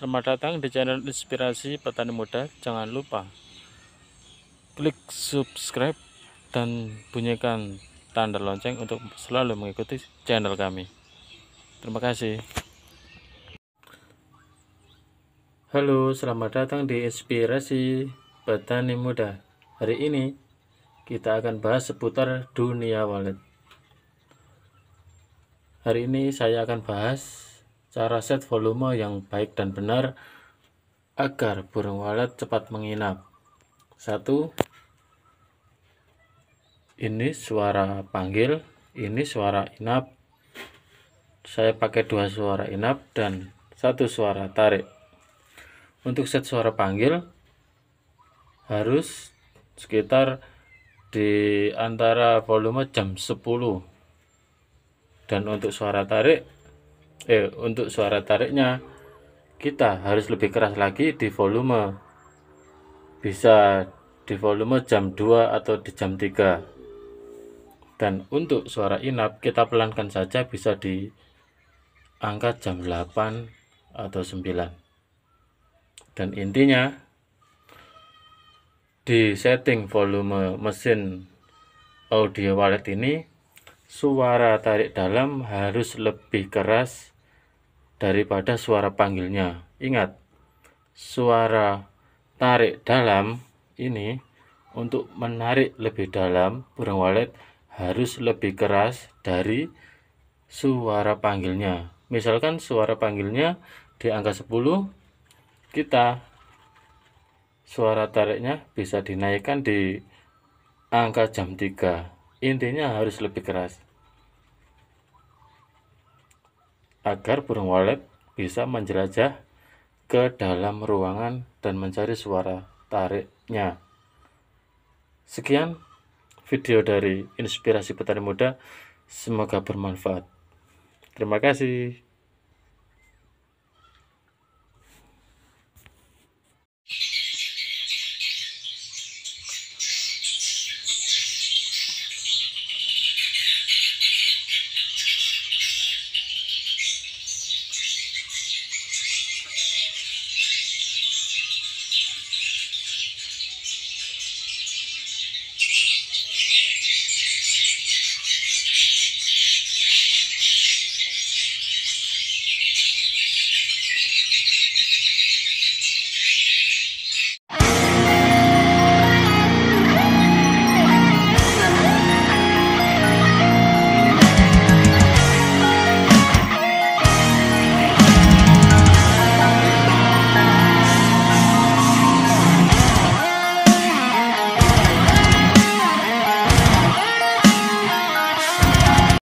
Selamat datang di channel Inspirasi Petani Muda. Jangan lupa klik subscribe dan bunyikan tanda lonceng untuk selalu mengikuti channel kami. Terima kasih. Halo, selamat datang di Inspirasi Petani Muda. Hari ini kita akan bahas seputar dunia wallet. Hari ini saya akan bahas cara set volume yang baik dan benar agar burung walet cepat menginap. Satu Ini suara panggil, ini suara inap. Saya pakai dua suara inap dan satu suara tarik. Untuk set suara panggil harus sekitar di antara volume jam 10. Dan untuk suara tarik eh untuk suara tariknya kita harus lebih keras lagi di volume bisa di volume jam 2 atau di jam 3 dan untuk suara inap kita pelankan saja bisa di angka jam 8 atau 9 dan intinya di setting volume mesin audio wallet ini suara tarik dalam harus lebih keras daripada suara panggilnya. Ingat, suara tarik dalam ini untuk menarik lebih dalam burung walet harus lebih keras dari suara panggilnya. Misalkan suara panggilnya di angka 10, kita suara tariknya bisa dinaikkan di angka jam 3 Intinya harus lebih keras. Agar burung walet bisa menjelajah ke dalam ruangan dan mencari suara tariknya. Sekian video dari Inspirasi Petani Muda. Semoga bermanfaat. Terima kasih.